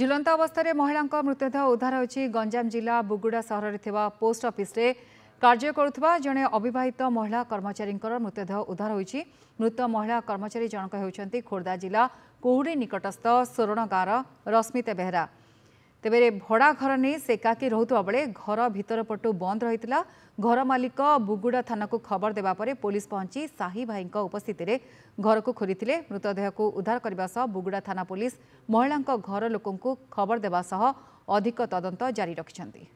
ଝୁଲନ୍ତା ଅବସ୍ଥାରେ ମହିଳାଙ୍କ ମୃତଦେହ ଉଦ୍ଧାର ହୋଇଛି ଗଞ୍ଜାମ ଜିଲ୍ଲା ବୁଗୁଡ଼ା ସହରରେ ଥିବା ପୋଷ୍ଟ ଅଫିସରେ କାର୍ଯ୍ୟ କରୁଥିବା ଜଣେ ଅବିବାହିତ ମହିଳା କର୍ମଚାରୀଙ୍କର ମୃତଦେହ ଉଦ୍ଧାର ହୋଇଛି ମୃତ ମହିଳା କର୍ମଚାରୀ ଜଣକ ହେଉଛନ୍ତି ଖୋର୍ଦ୍ଧା ଜିଲ୍ଲା କୁହୁଡ଼ି ନିକଟସ୍ଥ ସୋରଣ ଗାଁର ରଶ୍ମିତା ବେହେରା ତେବେ ଭଡ଼ା ଘର ନେଇ ସେ ଏକାକୀ ରହୁଥିବା ବେଳେ ଘର ଭିତର ପଟୁ ବନ୍ଦ ରହିଥିଲା ଘର ମାଲିକ ବୁଗୁଡ଼ା ଥାନାକୁ ଖବର ଦେବା ପରେ ପୋଲିସ ପହଞ୍ଚି ସାହି ଭାଇଙ୍କ ଉପସ୍ଥିତିରେ ଘରକୁ ଖୋଲିଥିଲେ ମୃତଦେହକୁ ଉଦ୍ଧାର କରିବା ସହ ବୁଗୁଡ଼ା ଥାନା ପୋଲିସ ମହିଳାଙ୍କ ଘର ଲୋକଙ୍କୁ ଖବର ଦେବା ସହ ଅଧିକ ତଦନ୍ତ ଜାରି ରଖିଛନ୍ତି